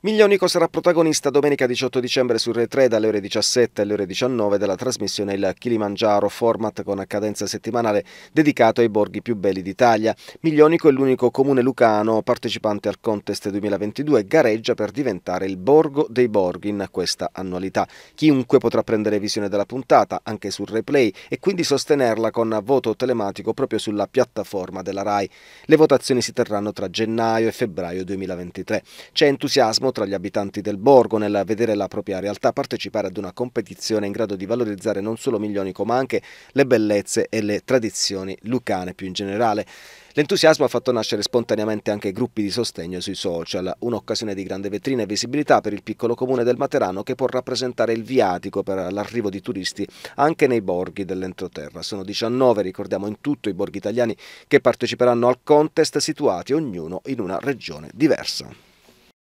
Miglionico sarà protagonista domenica 18 dicembre su Rai 3 dalle ore 17 alle ore 19 della trasmissione Il Kilimangiaro, format con cadenza settimanale dedicato ai borghi più belli d'Italia. Miglionico è l'unico comune lucano partecipante al contest 2022 e gareggia per diventare il borgo dei borghi in questa annualità. Chiunque potrà prendere visione della puntata, anche sul replay, e quindi sostenerla con voto telematico proprio sulla piattaforma della Rai. Le votazioni si terranno tra gennaio e febbraio 2023. C'è entusiasmo entusiasmo tra gli abitanti del borgo nel vedere la propria realtà partecipare ad una competizione in grado di valorizzare non solo Miglionico ma anche le bellezze e le tradizioni lucane più in generale. L'entusiasmo ha fatto nascere spontaneamente anche gruppi di sostegno sui social, un'occasione di grande vetrina e visibilità per il piccolo comune del Materano che può rappresentare il viatico per l'arrivo di turisti anche nei borghi dell'entroterra. Sono 19, ricordiamo, in tutto i borghi italiani che parteciperanno al contest situati ognuno in una regione diversa.